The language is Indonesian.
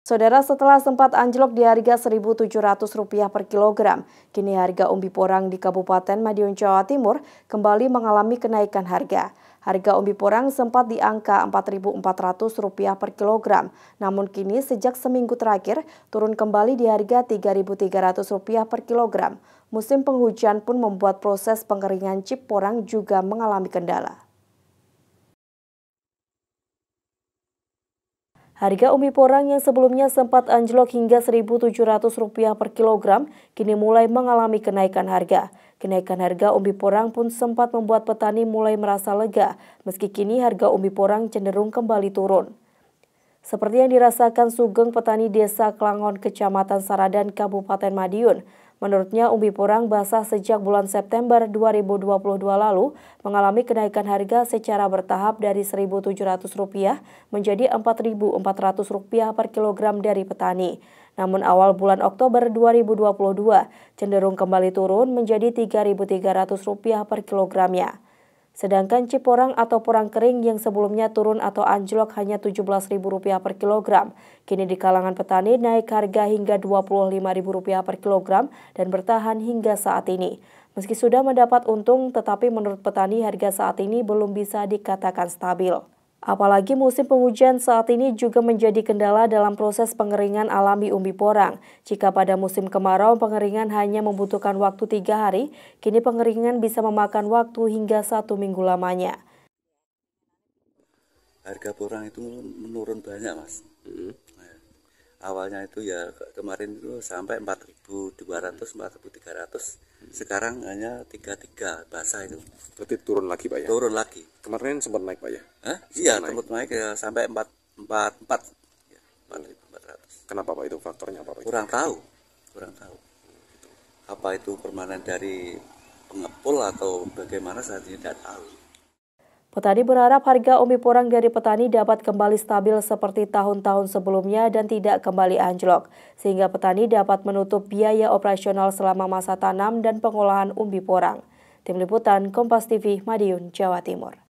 Saudara setelah sempat anjlok di harga Rp1.700 per kilogram, kini harga umbi porang di Kabupaten Madiun, Jawa Timur kembali mengalami kenaikan harga. Harga umbi porang sempat di angka Rp4.400 per kilogram, namun kini sejak seminggu terakhir turun kembali di harga Rp3.300 per kilogram. Musim penghujan pun membuat proses pengeringan chip porang juga mengalami kendala. Harga umbi porang yang sebelumnya sempat anjlok hingga Rp1.700 per kilogram, kini mulai mengalami kenaikan harga. Kenaikan harga umbi porang pun sempat membuat petani mulai merasa lega, meski kini harga umbi porang cenderung kembali turun. Seperti yang dirasakan Sugeng petani desa Kelangon Kecamatan Saradan, Kabupaten Madiun, Menurutnya, umbi porang basah sejak bulan September 2022 lalu mengalami kenaikan harga secara bertahap dari Rp1.700 menjadi Rp4.400 per kilogram dari petani. Namun awal bulan Oktober 2022 cenderung kembali turun menjadi Rp3.300 per kilogramnya. Sedangkan ciporang atau porang kering yang sebelumnya turun atau anjlok hanya Rp17.000 per kilogram, kini di kalangan petani naik harga hingga Rp25.000 per kilogram dan bertahan hingga saat ini. Meski sudah mendapat untung, tetapi menurut petani harga saat ini belum bisa dikatakan stabil. Apalagi musim penghujan saat ini juga menjadi kendala dalam proses pengeringan alami umbi porang. Jika pada musim kemarau pengeringan hanya membutuhkan waktu tiga hari, kini pengeringan bisa memakan waktu hingga satu minggu lamanya. Harga porang itu menurun banyak mas. -hmm awalnya itu ya kemarin itu sampai 4.200 4.300 hmm. sekarang hanya 33 bahasa itu berarti turun lagi Pak ya turun lagi kemarin sempat naik Pak ya Hah? iya sempat naik, ya, sampai 444 4.400 iya, kenapa Pak itu faktornya apa Pak kurang tahu kurang tahu apa itu permanen dari pengepul atau bagaimana saya tidak tahu Petani berharap harga umbi porang dari petani dapat kembali stabil seperti tahun-tahun sebelumnya dan tidak kembali anjlok, sehingga petani dapat menutup biaya operasional selama masa tanam dan pengolahan umbi porang. Tim Liputan Kompas TV Madiun, Jawa Timur.